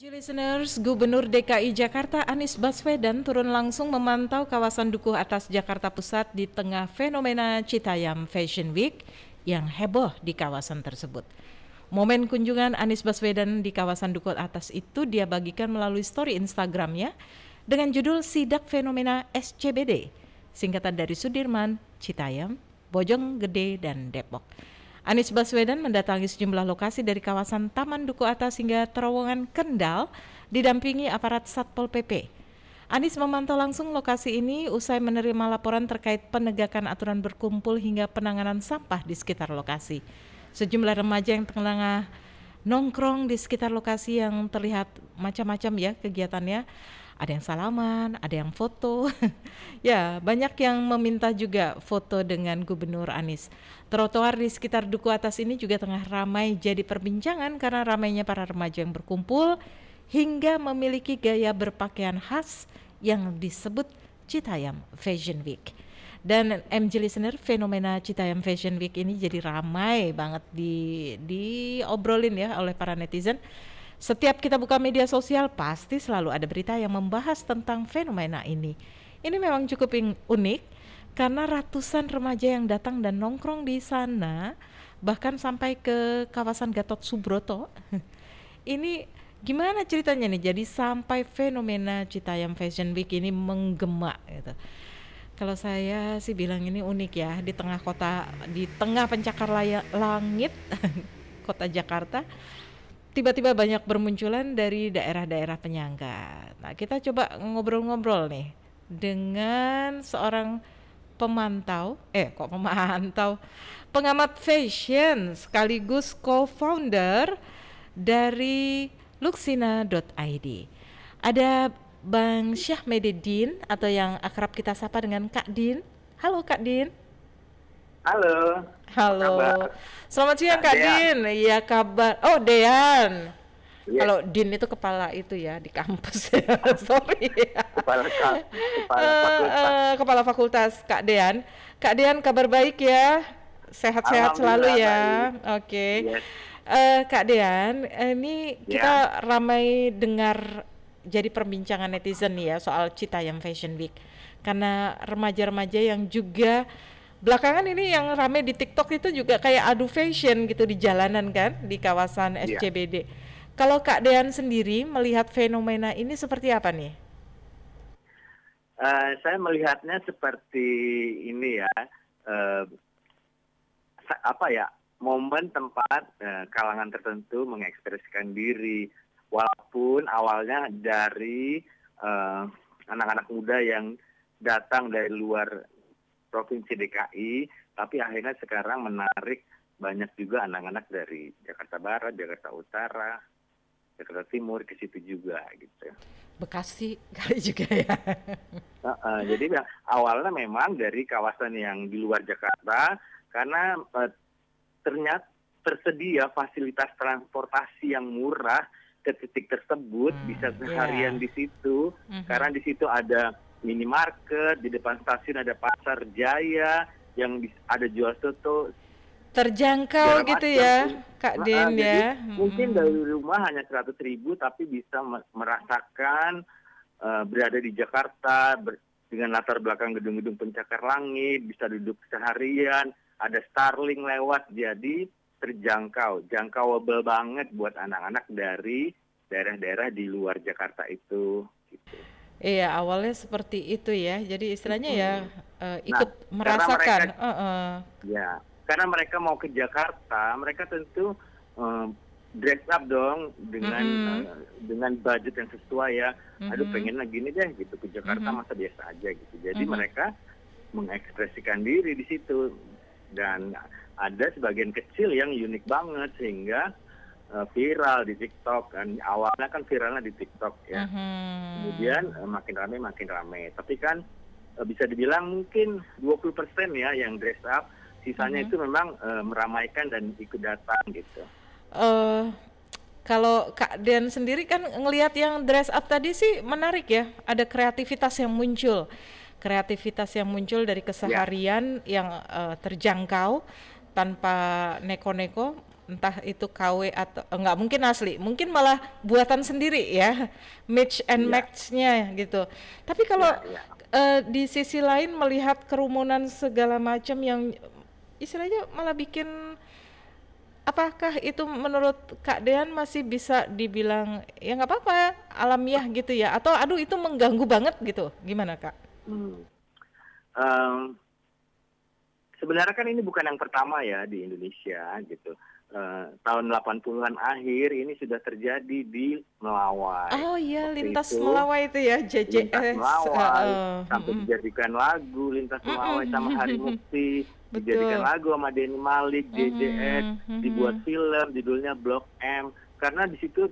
Pagi listeners, Gubernur DKI Jakarta Anies Baswedan turun langsung memantau kawasan Dukuh Atas Jakarta Pusat di tengah fenomena Citayam Fashion Week yang heboh di kawasan tersebut. Momen kunjungan Anies Baswedan di kawasan Dukuh Atas itu dia bagikan melalui story Instagramnya dengan judul Sidak Fenomena SCBD, singkatan dari Sudirman, Citayam, Bojong Gede, dan Depok. Anies Baswedan mendatangi sejumlah lokasi dari kawasan Taman Duku Atas hingga terowongan Kendal didampingi aparat Satpol PP. Anies memantau langsung lokasi ini usai menerima laporan terkait penegakan aturan berkumpul hingga penanganan sampah di sekitar lokasi. Sejumlah remaja yang tengah nongkrong di sekitar lokasi yang terlihat macam-macam ya kegiatannya. Ada yang salaman, ada yang foto. ya, banyak yang meminta juga foto dengan Gubernur Anies. Trotoar di sekitar Duku Atas ini juga tengah ramai jadi perbincangan karena ramainya para remaja yang berkumpul hingga memiliki gaya berpakaian khas yang disebut Citayam Fashion Week. Dan MG listener fenomena Citayam Fashion Week ini jadi ramai banget di diobrolin ya oleh para netizen. Setiap kita buka media sosial pasti selalu ada berita yang membahas tentang fenomena ini. Ini memang cukup unik karena ratusan remaja yang datang dan nongkrong di sana bahkan sampai ke kawasan Gatot Subroto. ini gimana ceritanya nih jadi sampai fenomena Citayam Fashion Week ini menggema gitu. Kalau saya sih bilang ini unik ya di tengah kota di tengah pencakar laya, langit kota Jakarta tiba-tiba banyak bermunculan dari daerah-daerah penyangga. Nah, kita coba ngobrol-ngobrol nih dengan seorang pemantau, eh kok pemantau, pengamat fashion sekaligus co-founder dari luxina.id. Ada Bang Syah Mededin atau yang akrab kita sapa dengan Kak Din. Halo Kak Din. Halo. Halo. Kabar? Selamat siang Kak, Kak Din. Iya kabar. Oh Dean. Yes. Iya. Kalau Din itu kepala itu ya di kampus ya. Sorry. Ya. Kepala, kepala, eh, fakultas. Uh, uh, kepala fakultas Kak Dean. Kak Dean kabar baik ya. Sehat-sehat selalu ya. Oke. Okay. Yes. Uh, Kak Dean, ini yeah. kita ramai dengar jadi perbincangan netizen nih ya soal Citayam Fashion Week. Karena remaja-remaja yang juga belakangan ini yang rame di TikTok itu juga kayak adu fashion gitu di jalanan kan di kawasan iya. SCBD. Yeah. Kalau Kak Dean sendiri melihat fenomena ini seperti apa nih? Uh, saya melihatnya seperti ini ya, uh, apa ya, momen tempat uh, kalangan tertentu mengekspresikan diri, walaupun awalnya dari eh, anak-anak uh, muda yang datang dari luar provinsi DKI, tapi akhirnya sekarang menarik banyak juga anak-anak dari Jakarta Barat, Jakarta Utara, Jakarta Timur ke situ juga gitu. Bekasi kali juga ya. Uh, uh, jadi ya, awalnya memang dari kawasan yang di luar Jakarta karena uh, eh, ternyata tersedia fasilitas transportasi yang murah ke titik tersebut hmm, bisa iya. seharian yeah. di situ mm-hmm. karena di situ ada minimarket di depan stasiun ada pasar jaya yang ada jual soto terjangkau gitu ya Kak Den nah, ya hmm. mungkin dari rumah hanya seratus ribu tapi bisa merasakan uh, berada di Jakarta ber, dengan latar belakang gedung-gedung pencakar langit bisa duduk seharian ada Starling lewat jadi terjangkau, jangkauable banget buat anak-anak dari daerah-daerah di luar Jakarta itu. Gitu. Iya, awalnya seperti itu ya. Jadi istilahnya hmm. ya uh, ikut nah, merasakan. Karena mereka, uh -uh. Ya, karena mereka mau ke Jakarta, mereka tentu uh, dress up dong dengan mm -hmm. uh, dengan budget yang sesuai ya. Mm -hmm. Aduh, pengen lagi nih deh gitu ke Jakarta mm -hmm. masa biasa aja gitu. Jadi mm -hmm. mereka mengekspresikan diri di situ dan ada sebagian kecil yang unik banget sehingga eh, viral di TikTok kan awalnya kan viralnya di TikTok ya mm-hmm. kemudian eh, makin ramai makin ramai tapi kan eh, bisa dibilang mungkin 20% ya yang dress up sisanya mm-hmm. itu memang uh, meramaikan dan ikut datang gitu uh, kalau Kak Den sendiri kan ngelihat yang dress up tadi sih menarik ya ada kreativitas yang muncul kreativitas yang muncul dari keseharian yeah. yang uh, terjangkau tanpa neko-neko entah itu KW atau enggak eh, mungkin asli, mungkin malah buatan sendiri ya, match and yeah. match gitu. Tapi kalau yeah, yeah. Uh, di sisi lain melihat kerumunan segala macam yang istilahnya malah bikin apakah itu menurut Kak Dean masih bisa dibilang ya nggak apa-apa alamiah gitu ya atau aduh itu mengganggu banget gitu gimana Kak? Hmm. Um, sebenarnya kan ini bukan yang pertama ya di Indonesia gitu. Uh, tahun 80-an akhir ini sudah terjadi di Melawai. Oh iya, Waktu lintas itu, Melawai itu ya, JJS. lintas Melawai uh, sampai uh, dijadikan lagu lintas uh, Melawai sama Hari Mukti, dijadikan lagu sama Denny Malik, JJS, dibuat film judulnya Blok M karena di situ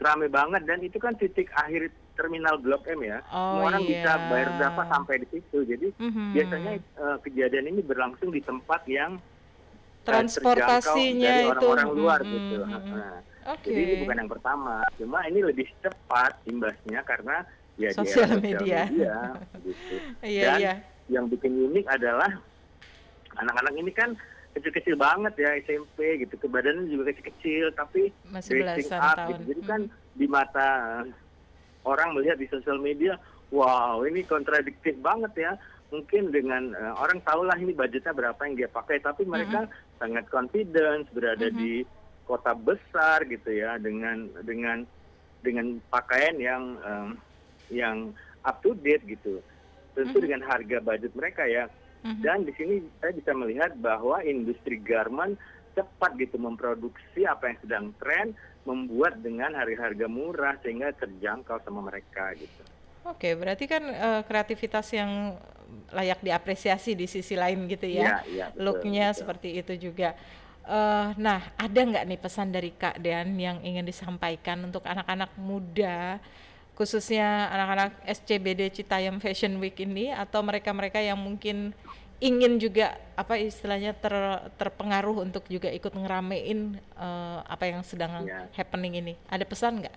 rame banget dan itu kan titik akhir terminal Blok M ya. Oh, Semua orang yeah. bisa bayar berapa sampai di situ. Jadi mm-hmm. biasanya uh, kejadian ini berlangsung di tempat yang eh, transportasinya dari itu orang-orang luar mm-hmm. gitu. Mhm, mhm. Nah, okay. Jadi ini bukan yang pertama, cuma ini lebih cepat imbasnya karena ya sosial media. media gitu. iya, Dan yeah. yang bikin unik adalah anak-anak ini kan kecil-kecil banget ya SMP gitu, ke badannya juga kecil-kecil tapi Masih belasan up tahun. gitu. Jadi hmm. kan mhm. di mata orang melihat di sosial media, wow ini kontradiktif banget ya. Mungkin dengan uh, orang tahulah ini budgetnya berapa yang dia pakai, tapi mereka mm-hmm. sangat confident berada mm-hmm. di kota besar gitu ya dengan dengan dengan pakaian yang um, yang up to date gitu. Tentu mm-hmm. dengan harga budget mereka ya. Mm-hmm. Dan di sini saya bisa melihat bahwa industri garment cepat gitu memproduksi apa yang sedang tren membuat dengan harga-harga murah sehingga terjangkau sama mereka gitu. Oke, berarti kan uh, kreativitas yang layak diapresiasi di sisi lain gitu ya, ya, ya betul, looknya seperti itu juga. Uh, nah, ada nggak nih pesan dari Kak Dean yang ingin disampaikan untuk anak-anak muda, khususnya anak-anak SCBD Citayam Fashion Week ini, atau mereka-mereka yang mungkin ingin juga apa istilahnya ter, terpengaruh untuk juga ikut ngeramein uh, apa yang sedang ya. happening ini. Ada pesan nggak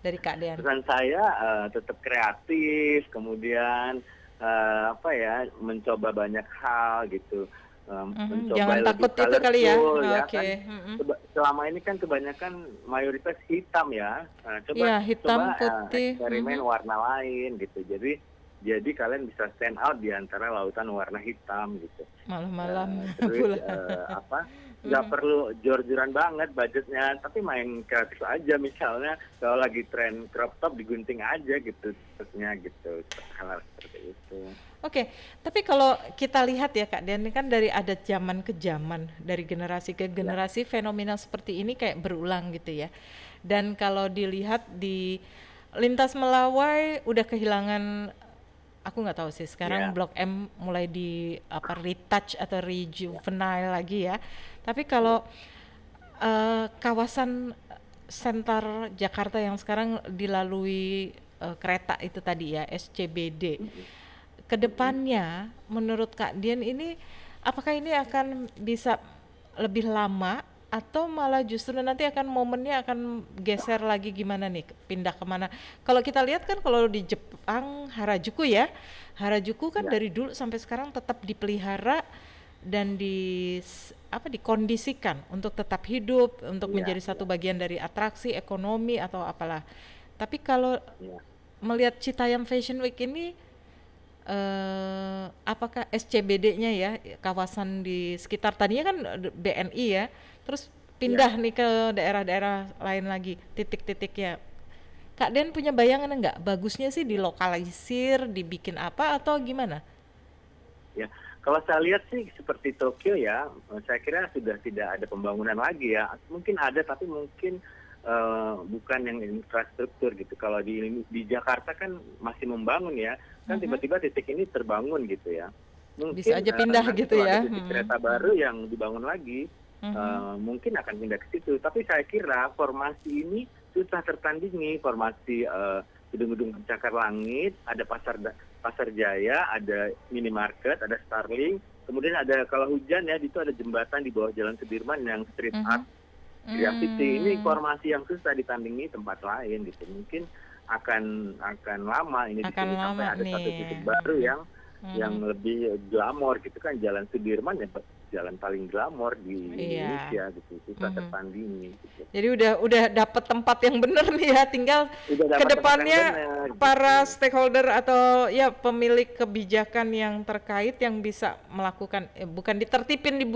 dari Kak Dean? Pesan saya uh, tetap kreatif, kemudian uh, apa ya mencoba banyak hal gitu. mencoba Jangan lebih takut itu kali ya. ya Oke. Okay. Kan? Selama ini kan kebanyakan mayoritas hitam ya. Nah, coba ya, hitam, coba putih. Uh, eksperimen mm-hmm. warna lain gitu. Jadi jadi kalian bisa stand out di antara lautan warna hitam gitu malam-malam uh, terus uh, apa Gak hmm. perlu jor-joran banget budgetnya tapi main kreatif aja misalnya kalau lagi tren crop top digunting aja gitu terusnya gitu hal seperti itu oke okay. tapi kalau kita lihat ya kak Dian ini kan dari adat zaman ke zaman dari generasi ke ya. generasi ya. fenomena seperti ini kayak berulang gitu ya dan kalau dilihat di lintas melawai udah kehilangan aku nggak tahu sih sekarang yeah. Blok M mulai di apa retouch atau rejuvenile yeah. lagi ya. Tapi kalau uh, kawasan center Jakarta yang sekarang dilalui uh, kereta itu tadi ya SCBD. Kedepannya menurut Kak Dian ini apakah ini akan bisa lebih lama atau malah justru nanti akan momennya akan geser lagi gimana nih pindah kemana kalau kita lihat kan kalau di Jepang Harajuku ya Harajuku kan ya. dari dulu sampai sekarang tetap dipelihara dan di apa dikondisikan untuk tetap hidup untuk ya. menjadi ya. satu bagian dari atraksi ekonomi atau apalah tapi kalau ya. melihat Citayam Fashion Week ini eh, apakah SCBD-nya ya kawasan di sekitar tadinya kan eh, BNI ya terus iya. pindah ya. nih ke daerah-daerah lain lagi titik-titiknya Kak Den punya bayangan enggak bagusnya sih dilokalisir dibikin apa atau gimana ya kalau saya lihat sih seperti Tokyo ya, saya kira sudah tidak ada pembangunan lagi ya. Mungkin ada tapi mungkin uh, bukan yang infrastruktur gitu. Kalau di di Jakarta kan masih membangun ya, kan mm-hmm. tiba-tiba mm -hmm. titik ini terbangun gitu ya. Mungkin, Bisa aja eh, pindah uh, gitu ya. Ada titik hmm. kereta baru yang dibangun lagi uh, mungkin akan pindah ke situ. Tapi saya kira formasi ini susah tertandingi formasi eh, gedung-gedung uh, pencakar langit, ada pasar pasar Jaya, ada minimarket, ada Starling, kemudian ada kalau hujan ya di itu ada jembatan di bawah Jalan Sudirman yang street mm -hmm. art yang Mm Ini informasi yang susah ditandingi tempat lain gitu. Mungkin akan akan lama ini akan di sini sampai ada nih. satu titik baru yang hmm. yang lebih glamor gitu kan Jalan Sudirman ya jalan paling glamor di iya. Indonesia gitu itu mm-hmm. tertandingi gitu. jadi udah udah dapat tempat yang benar nih ya tinggal ke depannya para gitu. stakeholder atau ya pemilik kebijakan yang terkait yang bisa melakukan eh, bukan ditertipin di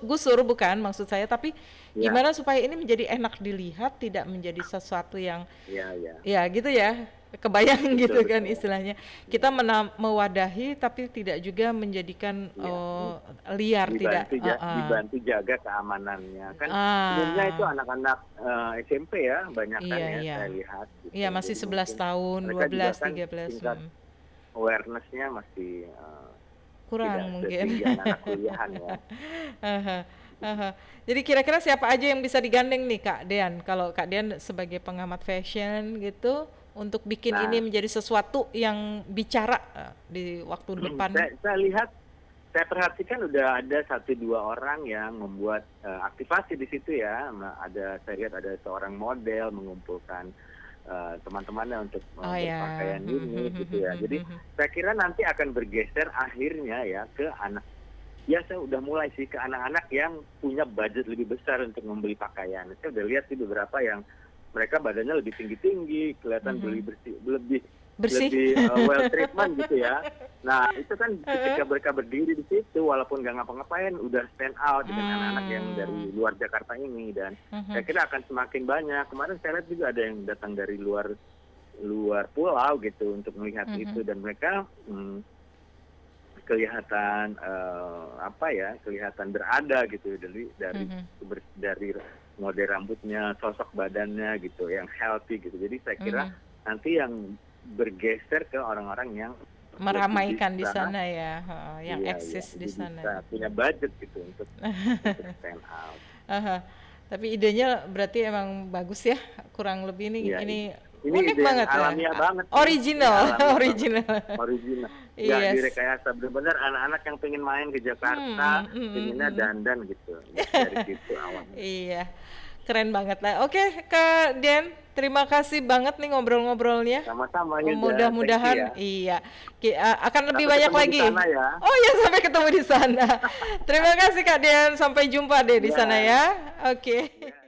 gusur bukan maksud saya tapi ya. gimana supaya ini menjadi enak dilihat tidak menjadi sesuatu yang ya, ya. ya gitu ya kebayang gitu betul, kan betul. istilahnya. Kita mena- mewadahi tapi tidak juga menjadikan ya. oh, liar dibantu tidak. Ja- uh, uh. Dibantu jaga keamanannya kan. Ah. Sebenarnya uh. itu anak-anak uh, eh, SMP ya banyak kan iya, ya iya. saya lihat. Gitu. Iya masih 11 tahun, 12, kan 13. hmm. awarenessnya masih uh, kurang mungkin. anak kuliahan ya. uh-huh. Uh-huh. Jadi kira-kira siapa aja yang bisa digandeng nih Kak Dean? Kalau Kak Dean sebagai pengamat fashion gitu, untuk bikin nah, ini menjadi sesuatu yang bicara eh, di waktu hmm, depan? Saya, saya lihat, saya perhatikan udah ada satu dua orang yang membuat uh, aktivasi di situ ya. Ada saya lihat ada seorang model mengumpulkan uh, teman-temannya untuk oh, ya. pakaian hmm, ini hmm, hmm, gitu ya. Hmm, Jadi saya kira nanti akan bergeser akhirnya ya ke anak. Ya saya udah mulai sih ke anak-anak yang punya budget lebih besar untuk membeli pakaian. Saya udah lihat sih beberapa yang mereka badannya lebih tinggi tinggi kelihatan mm-hmm. lebih bersih lebih bersih. lebih uh, well treatment gitu ya nah itu kan ketika mereka berdiri di situ walaupun nggak ngapa-ngapain udah stand out dengan mm-hmm. anak-anak yang dari luar Jakarta ini dan mm-hmm. saya kira akan semakin banyak kemarin saya lihat juga ada yang datang dari luar luar pulau gitu untuk melihat mm-hmm. itu dan mereka mm, kelihatan uh, apa ya kelihatan berada gitu ya, dari dari mm-hmm. dari model rambutnya sosok badannya gitu yang healthy gitu jadi saya kira mm-hmm. nanti yang bergeser ke orang-orang yang meramaikan di sana, di sana ya oh, yang iya, eksis iya, di sana bisa, punya budget gitu untuk, untuk stand out uh-huh. tapi idenya berarti emang bagus ya kurang lebih ini ya, ini iya ini unik banget ya? alamiah ya. banget original ya, original original iya, Gak yes. direkayasa benar-benar anak-anak yang pengen main ke Jakarta hmm, hmm, pengennya hmm. hmm. dandan gitu dari situ awalnya iya keren banget lah oke kak Den terima kasih banget nih ngobrol-ngobrolnya sama-sama mudah-mudahan ya. iya akan lebih banyak lagi ya. oh ya sampai ketemu di sana terima kasih kak Den sampai jumpa deh di ya. sana ya oke okay. ya.